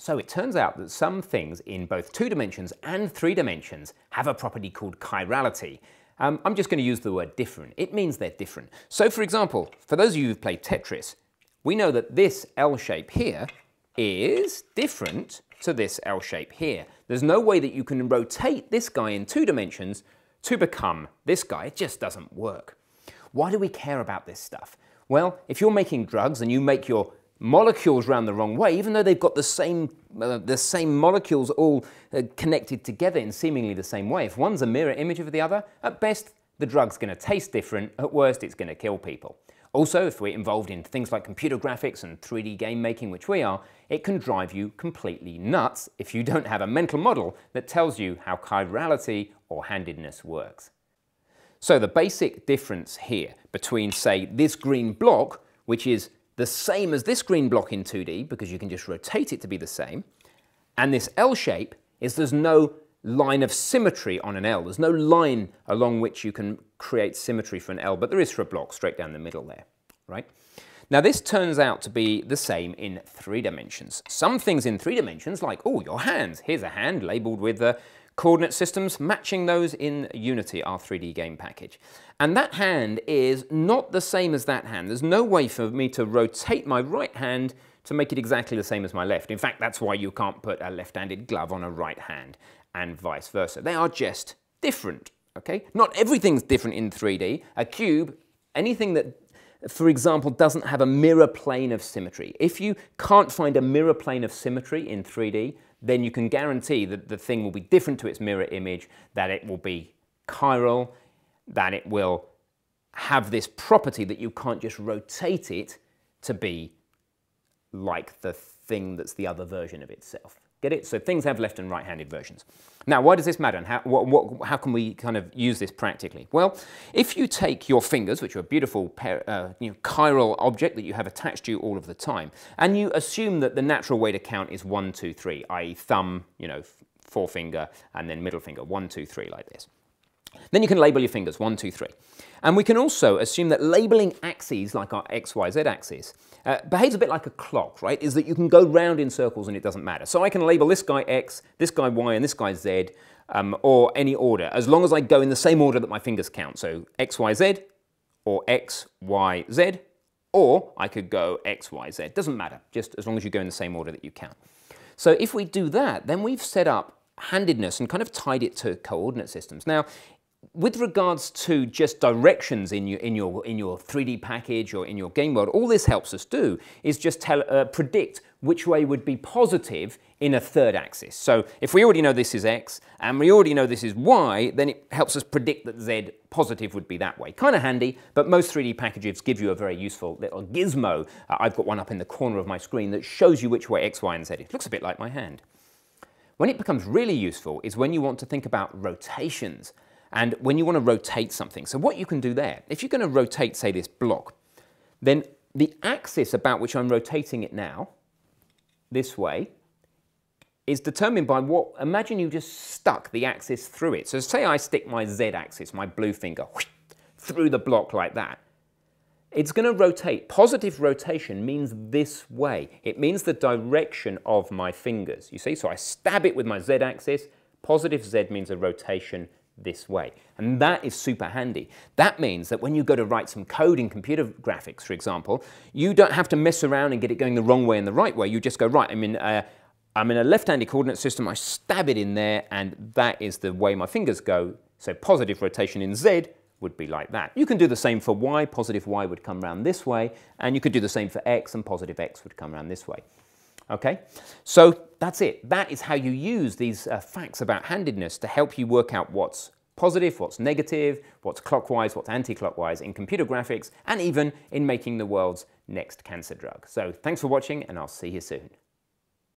So it turns out that some things in both two dimensions and three dimensions have a property called chirality. Um, I'm just going to use the word different. It means they're different. So for example, for those of you who've played Tetris, we know that this L shape here is different to this L shape here. There's no way that you can rotate this guy in two dimensions to become this guy. It just doesn't work. Why do we care about this stuff? Well, if you're making drugs and you make your molecules round the wrong way, even though they've got the same, uh, the same molecules all uh, connected together in seemingly the same way. If one's a mirror image of the other, at best the drug's going to taste different, at worst it's going to kill people. Also, if we're involved in things like computer graphics and 3D game making, which we are, it can drive you completely nuts if you don't have a mental model that tells you how chirality or handedness works. So the basic difference here between, say, this green block, which is the same as this green block in 2D because you can just rotate it to be the same. And this L shape is there's no line of symmetry on an L. There's no line along which you can create symmetry for an L, but there is for a block straight down the middle there, right? Now this turns out to be the same in three dimensions. Some things in three dimensions, like, oh, your hands. Here's a hand labeled with the coordinate systems, matching those in Unity, our 3D game package. And that hand is not the same as that hand. There's no way for me to rotate my right hand to make it exactly the same as my left. In fact, that's why you can't put a left-handed glove on a right hand and vice versa. They are just different, okay? Not everything's different in 3D. A cube, anything that for example, doesn't have a mirror plane of symmetry. If you can't find a mirror plane of symmetry in 3D, then you can guarantee that the thing will be different to its mirror image, that it will be chiral, that it will have this property that you can't just rotate it to be like the thing that's the other version of itself. Get it? So things have left and right-handed versions. Now, why does this matter and how, what, what, how can we kind of use this practically? Well, if you take your fingers, which are a beautiful uh, you know, chiral object that you have attached to you all of the time, and you assume that the natural way to count is one, two, three, i.e. thumb, you know, forefinger, and then middle finger, one, two, three, like this. Then you can label your fingers, one, two, three. And we can also assume that labeling axes, like our x, y, z axes uh, behaves a bit like a clock, right? Is that you can go round in circles and it doesn't matter. So I can label this guy x, this guy y, and this guy z, um, or any order, as long as I go in the same order that my fingers count. So x, y, z, or x, y, z, or I could go x, y, z. Doesn't matter, just as long as you go in the same order that you count. So if we do that, then we've set up handedness and kind of tied it to coordinate systems. Now, with regards to just directions in your, in, your, in your 3D package or in your game world, all this helps us do is just tell, uh, predict which way would be positive in a third axis. So if we already know this is x and we already know this is y, then it helps us predict that z positive would be that way. Kind of handy, but most 3D packages give you a very useful little gizmo. Uh, I've got one up in the corner of my screen that shows you which way x, y, and z is. It looks a bit like my hand. When it becomes really useful is when you want to think about rotations and when you want to rotate something. So what you can do there, if you're going to rotate, say, this block, then the axis about which I'm rotating it now, this way, is determined by what, imagine you just stuck the axis through it. So say I stick my z-axis, my blue finger, whoosh, through the block like that. It's going to rotate. Positive rotation means this way. It means the direction of my fingers, you see? So I stab it with my z-axis. Positive z means a rotation this way. And that is super handy. That means that when you go to write some code in computer graphics, for example, you don't have to mess around and get it going the wrong way and the right way. You just go, right, I'm in a, I'm in a left-handed coordinate system, I stab it in there, and that is the way my fingers go. So positive rotation in Z would be like that. You can do the same for Y, positive Y would come around this way, and you could do the same for X, and positive X would come around this way. Okay, so that's it. That is how you use these uh, facts about handedness to help you work out what's positive, what's negative, what's clockwise, what's anti-clockwise in computer graphics, and even in making the world's next cancer drug. So thanks for watching, and I'll see you soon.